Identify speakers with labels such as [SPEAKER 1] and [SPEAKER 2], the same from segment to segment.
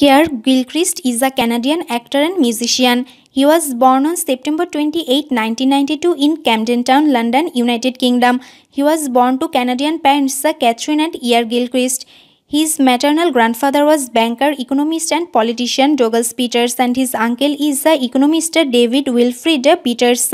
[SPEAKER 1] Kier Gilchrist is a Canadian actor and musician. He was born on September 28, 1992 in Camden Town, London, United Kingdom. He was born to Canadian parents Catherine and Ear Gilchrist. His maternal grandfather was banker, economist and politician Douglas Peters and his uncle is the economist David Wilfrid Peters.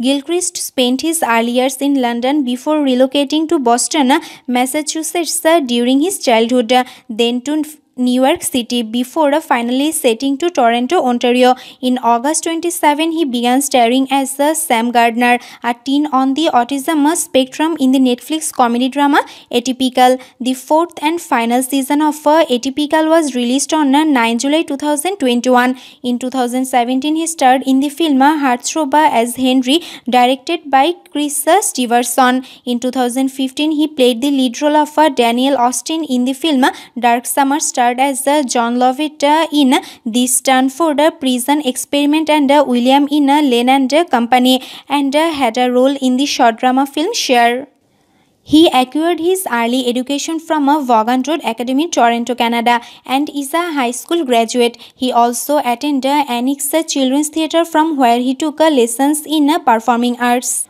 [SPEAKER 1] Gilchrist spent his early years in London before relocating to Boston, Massachusetts during his childhood, then to New York City before finally setting to Toronto, Ontario. In August 27, he began starring as Sam Gardner, a teen on the autism spectrum in the Netflix comedy drama Atypical. The fourth and final season of uh, Atypical was released on uh, 9 July 2021. In 2017, he starred in the film uh, Heartthrob as Henry, directed by Chris Stevenson. In 2015, he played the lead role of Daniel Austin in the film Dark Summer Star as the John Lovett uh, in the Stanford uh, prison experiment and uh, William in Lane and Company and had a role in the short drama film Share. He acquired his early education from a Vaughan Road Academy, Toronto, Canada, and is a high school graduate. He also attended Annex Children's Theatre from where he took lessons in performing arts.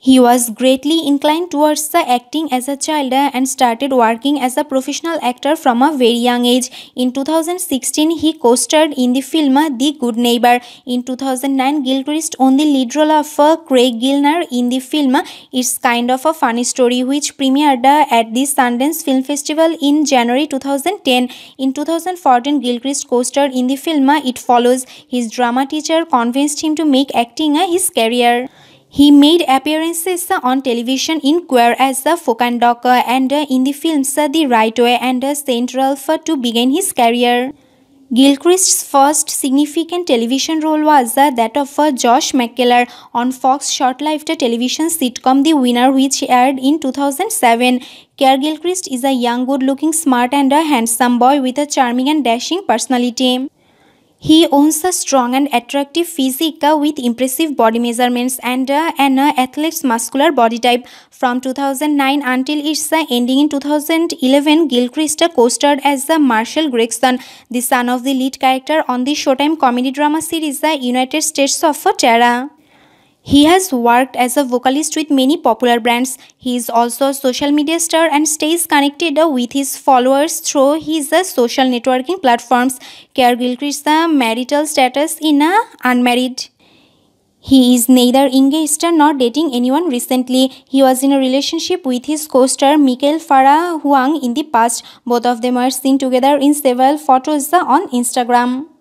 [SPEAKER 1] He was greatly inclined towards the acting as a child and started working as a professional actor from a very young age. In 2016, he co-starred in the film The Good Neighbor. In 2009, Gilchrist won the lead role of uh, Craig Gilner in the film It's Kind of a Funny Story, which premiered uh, at the Sundance Film Festival in January 2010. In 2014, Gilchrist co-starred in the film It Follows. His drama teacher convinced him to make acting uh, his career. He made appearances on television in Queer as the Fokandoka and in the films The Right Way and Saint Ralph to begin his career. Gilchrist's first significant television role was that of Josh McKellar on Fox's short-lived television sitcom The Winner which aired in 2007. Kerr Gilchrist is a young, good-looking, smart and handsome boy with a charming and dashing personality. He owns a strong and attractive physique with impressive body measurements and uh, an uh, athlete's muscular body type. From 2009 until its uh, ending in 2011, Gilchrist co-starred as Marshall Gregson, the son of the lead character on the Showtime comedy drama series The United States of Terror. He has worked as a vocalist with many popular brands. He is also a social media star and stays connected with his followers through his uh, social networking platforms. Care Gilchrist's uh, marital status in a uh, unmarried. He is neither engaged nor dating anyone recently. He was in a relationship with his co-star Michael Farah Huang in the past. Both of them are seen together in several photos on Instagram.